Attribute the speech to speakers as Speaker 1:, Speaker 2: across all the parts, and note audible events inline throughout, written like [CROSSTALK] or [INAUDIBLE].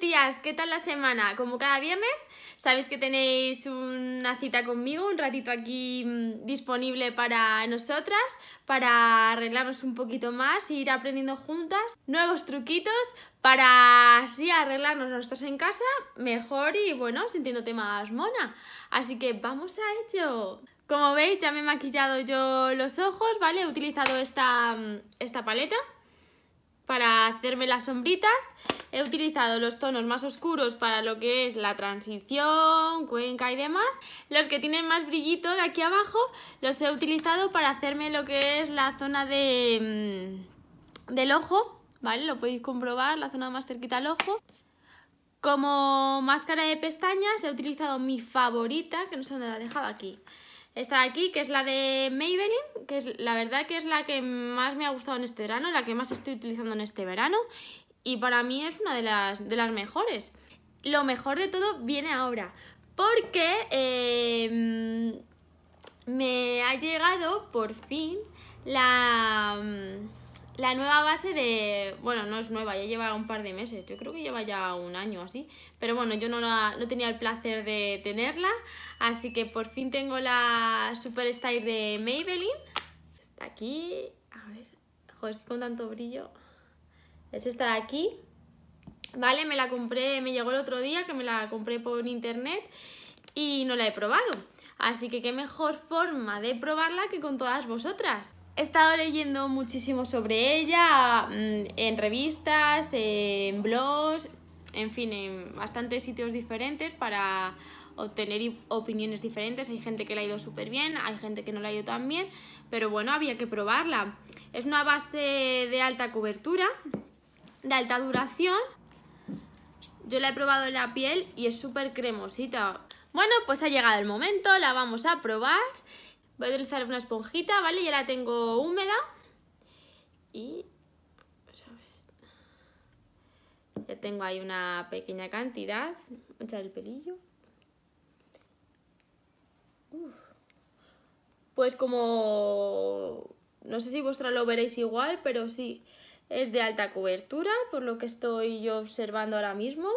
Speaker 1: días, ¿qué tal la semana? Como cada viernes, sabéis que tenéis una cita conmigo, un ratito aquí mm, disponible para nosotras, para arreglarnos un poquito más e ir aprendiendo juntas nuevos truquitos para así arreglarnos nosotros en casa mejor y bueno, sintiéndote más mona. Así que vamos a ello. Como veis ya me he maquillado yo los ojos, ¿vale? He utilizado esta, mm, esta paleta para hacerme las sombritas. He utilizado los tonos más oscuros para lo que es la transición, cuenca y demás. Los que tienen más brillito de aquí abajo los he utilizado para hacerme lo que es la zona mm, del ojo. ¿Vale? Lo podéis comprobar, la zona más cerquita al ojo. Como máscara de pestañas he utilizado mi favorita, que no sé dónde la he dejado aquí. Esta de aquí, que es la de Maybelline, que es la verdad que es la que más me ha gustado en este verano, la que más estoy utilizando en este verano. Y para mí es una de las, de las mejores. Lo mejor de todo viene ahora, porque em, me ha llegado por fin la la nueva base de... Bueno, no es nueva, ya lleva un par de meses, yo creo que lleva ya un año así, pero bueno, yo no, no tenía el placer de tenerla, así que por fin tengo la Super Style de Maybelline. Está aquí, a ver, joder, es que con tanto brillo. Es esta de aquí, ¿vale? Me la compré, me llegó el otro día que me la compré por internet y no la he probado. Así que qué mejor forma de probarla que con todas vosotras he estado leyendo muchísimo sobre ella mm, en revistas, en blogs, en fin, en bastantes sitios diferentes para obtener opiniones diferentes. Hay gente que la ha ido súper bien, hay gente que no la ha ido tan bien, pero bueno, había que probarla. Es una base de alta cobertura, de alta duración. Yo la he probado en la piel y es súper cremosita. Bueno, pues ha llegado el momento, la vamos a probar Voy a utilizar una esponjita, ¿vale? Ya la tengo húmeda. Y... Ya tengo ahí una pequeña cantidad. Voy a echar el pelillo. Pues como... No sé si vuestra lo veréis igual, pero sí. Es de alta cobertura, por lo que estoy yo observando ahora mismo.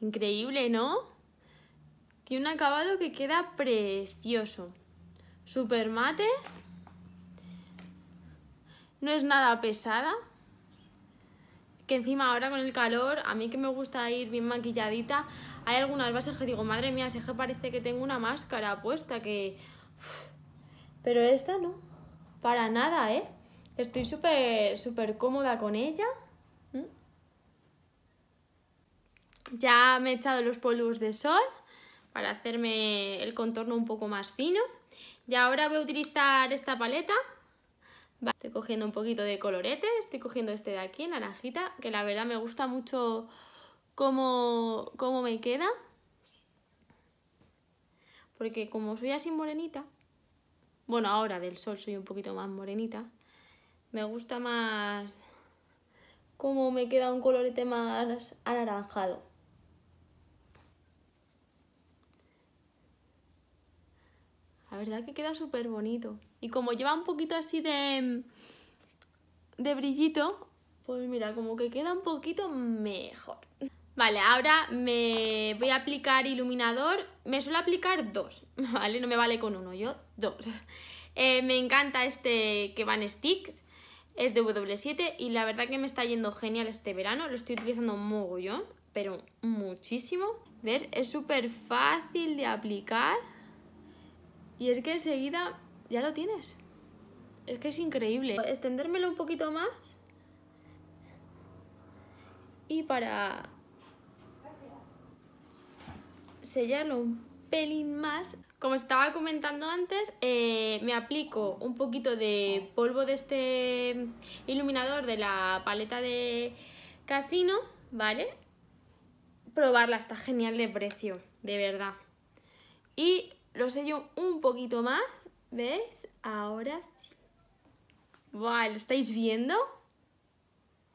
Speaker 1: Increíble, ¿no? Tiene un acabado que queda precioso. Super mate. No es nada pesada. Que encima ahora con el calor, a mí que me gusta ir bien maquilladita, hay algunas bases que digo, madre mía, se que parece que tengo una máscara puesta, que... Pero esta no, para nada, ¿eh? Estoy súper, súper cómoda con ella. ¿Mm? Ya me he echado los polvos de sol para hacerme el contorno un poco más fino. Y ahora voy a utilizar esta paleta. Estoy cogiendo un poquito de colorete, estoy cogiendo este de aquí, naranjita, que la verdad me gusta mucho cómo, cómo me queda. Porque como soy así morenita, bueno, ahora del sol soy un poquito más morenita, me gusta más cómo me queda un colorete más anaranjado. La verdad que queda súper bonito. Y como lleva un poquito así de, de brillito, pues mira, como que queda un poquito mejor. Vale, ahora me voy a aplicar iluminador. Me suelo aplicar dos, [LAUGHS] ¿vale? No me vale con uno, yo dos. Eh, me encanta este que van sticks, es de W7 y la verdad que me está yendo genial este verano. Lo estoy utilizando mogollón, pero muchísimo. ¿Ves? Es súper fácil de aplicar. Y es que enseguida ya lo tienes. Es que es increíble. Extendérmelo un poquito más. Y para sellarlo un pelín más. Como estaba comentando antes, eh, me aplico un poquito de polvo de este iluminador de la paleta de Casino, ¿vale? Probarla, está genial de precio, de verdad. Y lo sello un poquito más, ¿ves? Ahora sí. ¡Buah! ¿Lo estáis viendo?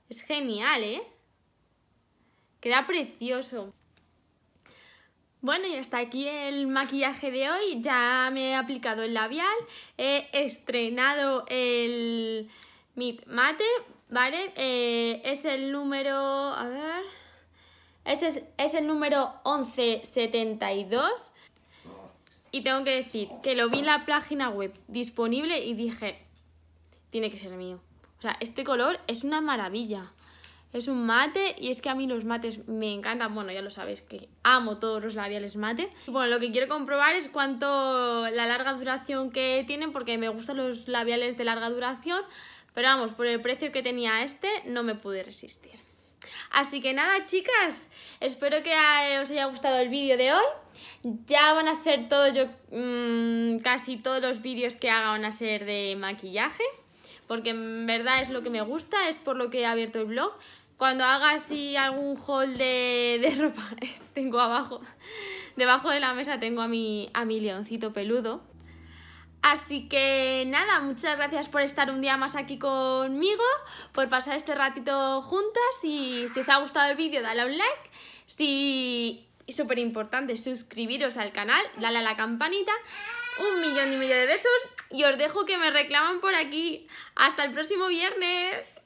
Speaker 1: Es genial, ¿eh? Queda precioso. Bueno, y hasta aquí el maquillaje de hoy. Ya me he aplicado el labial, he estrenado el Mid Mate, ¿vale? Eh, es el número... a ver... Es, es el número 1172. Y tengo que decir que lo vi en la página web disponible y dije, tiene que ser mío. O sea, este color es una maravilla. Es un mate y es que a mí los mates me encantan. Bueno, ya lo sabéis que amo todos los labiales mate. Bueno, lo que quiero comprobar es cuánto la larga duración que tienen porque me gustan los labiales de larga duración. Pero vamos, por el precio que tenía este no me pude resistir. Así que nada, chicas, espero que os haya gustado el vídeo de hoy. Ya van a ser todos, yo mm, casi todos los vídeos que haga van a ser de maquillaje, porque en verdad es lo que me gusta, es por lo que he abierto el blog. Cuando haga así algún haul de, de ropa, [LAUGHS] tengo abajo, debajo de la mesa tengo a mi, a mi leoncito peludo, Así que nada, muchas gracias por estar un día más aquí conmigo, por pasar este ratito juntas y si os ha gustado el vídeo dale un like, si súper importante suscribiros al canal, dale a la campanita, un millón y medio de besos y os dejo que me reclaman por aquí. Hasta el próximo viernes.